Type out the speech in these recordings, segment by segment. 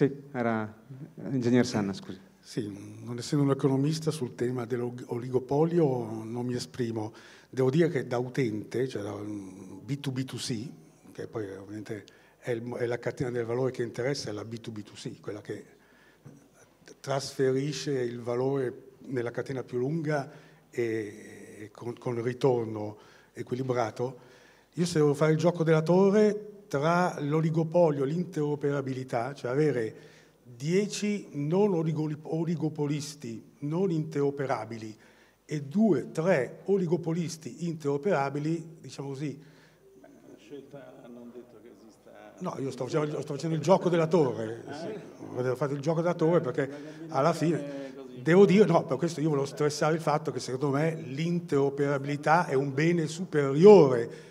Sì, era ingegner Sanna, scusi. Sì, non essendo un economista sul tema dell'oligopolio non mi esprimo. Devo dire che da utente, cioè da B2B2C, che poi ovviamente è, la catena del valore che interessa, è la B2B2C, quella che trasferisce il valore nella catena più lunga e, e con, con ritorno equilibrato. Io se devo fare il gioco della torre tra l'oligopolio e l'interoperabilità, cioè avere 10 non oligopolisti non interoperabili e 2-3 oligopolisti interoperabili, diciamo così. La scelta non detto che esista. No, io sto facendo, sto facendo il gioco della torre. Ah, eh? Sì, ho fatto il gioco della torre eh, perché alla fine. Devo dire, no, per questo io volevo stressare il fatto che secondo me l'interoperabilità è un bene superiore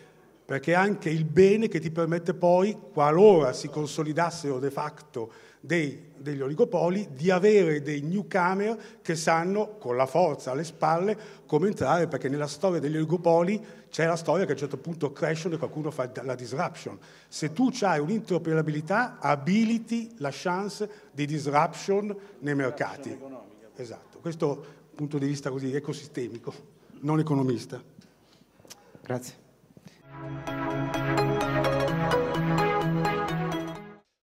perché è anche il bene che ti permette poi, qualora si consolidassero de facto dei, degli oligopoli, di avere dei newcomer che sanno, con la forza alle spalle, come entrare, perché nella storia degli oligopoli c'è la storia che a un certo punto crescono e qualcuno fa la disruption. Se tu hai un'interoperabilità, abiliti la chance di disruption nei mercati. Esatto, questo punto di vista così ecosistemico, non economista. Grazie.